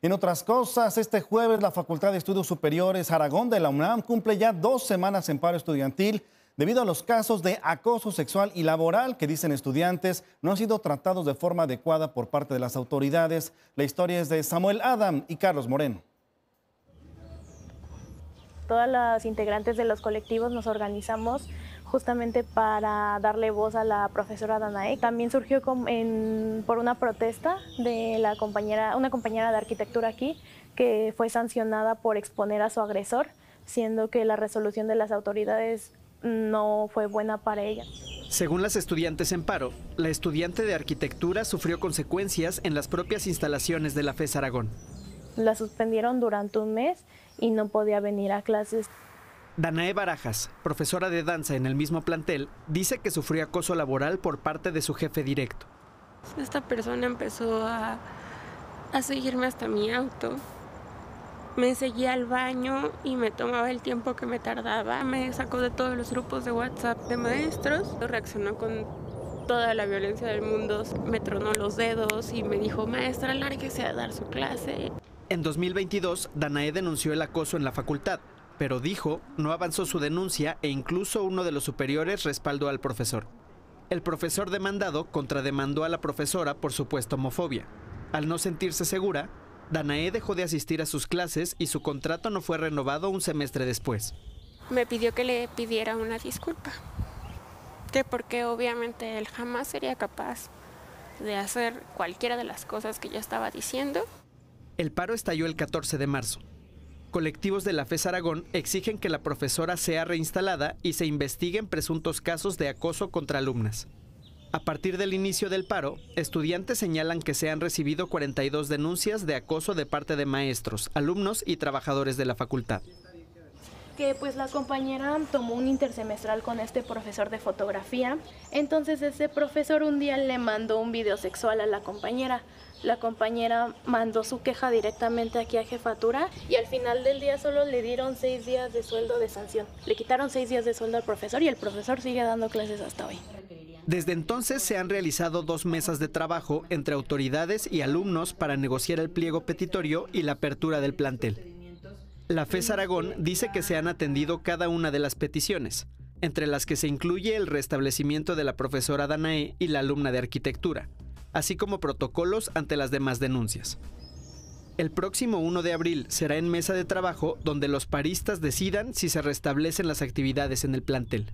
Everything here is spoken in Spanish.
En otras cosas, este jueves la Facultad de Estudios Superiores Aragón de la UNAM cumple ya dos semanas en paro estudiantil debido a los casos de acoso sexual y laboral que dicen estudiantes no han sido tratados de forma adecuada por parte de las autoridades. La historia es de Samuel Adam y Carlos Moreno. Todas las integrantes de los colectivos nos organizamos justamente para darle voz a la profesora Danae. También surgió por una protesta de la compañera, una compañera de arquitectura aquí que fue sancionada por exponer a su agresor, siendo que la resolución de las autoridades no fue buena para ella. Según las estudiantes en paro, la estudiante de arquitectura sufrió consecuencias en las propias instalaciones de la FES Aragón. La suspendieron durante un mes y no podía venir a clases. Danae Barajas, profesora de danza en el mismo plantel, dice que sufrió acoso laboral por parte de su jefe directo. Esta persona empezó a, seguirme hasta mi auto. Me seguía al baño y me tomaba el tiempo que me tardaba. Me sacó de todos los grupos de WhatsApp de maestros. Reaccionó con toda la violencia del mundo. Me tronó los dedos y me dijo, maestra, lárguese a dar su clase. En 2022, Danae denunció el acoso en la facultad, pero dijo no avanzó su denuncia e incluso uno de los superiores respaldó al profesor. El profesor demandado contrademandó a la profesora por supuesta homofobia. Al no sentirse segura, Danae dejó de asistir a sus clases y su contrato no fue renovado un semestre después. Me pidió que le pidiera una disculpa, que porque obviamente él jamás sería capaz de hacer cualquiera de las cosas que yo estaba diciendo. El paro estalló el 14 de marzo colectivos de la FES Aragón exigen que la profesora sea reinstalada y se investiguen presuntos casos de acoso contra alumnas. A partir del inicio del paro, estudiantes señalan que se han recibido 42 denuncias de acoso de parte de maestros, alumnos y trabajadores de la facultad que pues la compañera tomó un intersemestral con este profesor de fotografía. Entonces ese profesor un día le mandó un video sexual a la compañera. La compañera mandó su queja directamente aquí a jefatura y al final del día solo le dieron seis días de sueldo de sanción. Le quitaron seis días de sueldo al profesor y el profesor sigue dando clases hasta hoy. Desde entonces se han realizado dos mesas de trabajo entre autoridades y alumnos para negociar el pliego petitorio y la apertura del plantel. La FES Aragón dice que se han atendido cada una de las peticiones, entre las que se incluye el restablecimiento de la profesora Danae y la alumna de arquitectura, así como protocolos ante las demás denuncias. El próximo 1 de abril será en mesa de trabajo donde los paristas decidan si se restablecen las actividades en el plantel.